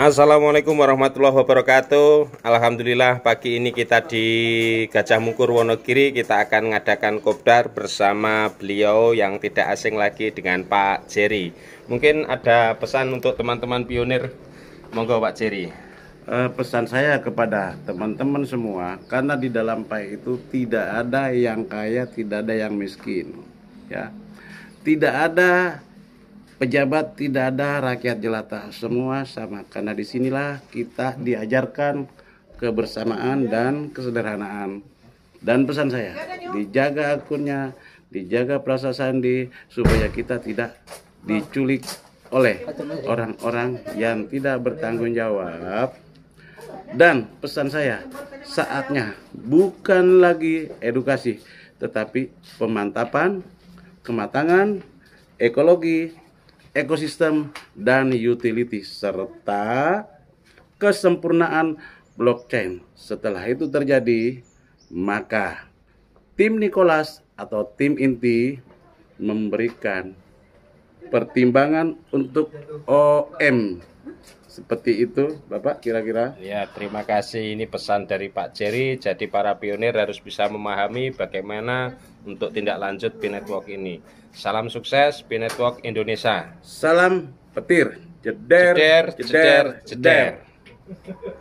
Assalamualaikum warahmatullahi wabarakatuh Alhamdulillah pagi ini kita di Gajah Mungkur Wonogiri Kita akan mengadakan kopdar bersama beliau yang tidak asing lagi dengan Pak Jerry Mungkin ada pesan untuk teman-teman pionir Monggo Pak Jerry eh, Pesan saya kepada teman-teman semua Karena di dalam PAI itu tidak ada yang kaya, tidak ada yang miskin ya Tidak ada pejabat tidak ada, rakyat jelata. Semua sama karena disinilah kita diajarkan kebersamaan dan kesederhanaan. Dan pesan saya, dijaga akunnya, dijaga perasaan sandi supaya kita tidak diculik oleh orang-orang yang tidak bertanggung jawab. Dan pesan saya, saatnya bukan lagi edukasi, tetapi pemantapan, kematangan, ekologi, ekosistem, dan utility, serta kesempurnaan blockchain. Setelah itu terjadi, maka tim Nicholas atau tim inti memberikan pertimbangan untuk OM seperti itu, Bapak kira-kira. Ya, terima kasih. Ini pesan dari Pak Jerry. Jadi para pionir harus bisa memahami bagaimana untuk tindak lanjut B Network ini. Salam sukses B Network Indonesia. Salam petir. Jeder, jeder, jeder, jeder. jeder. jeder.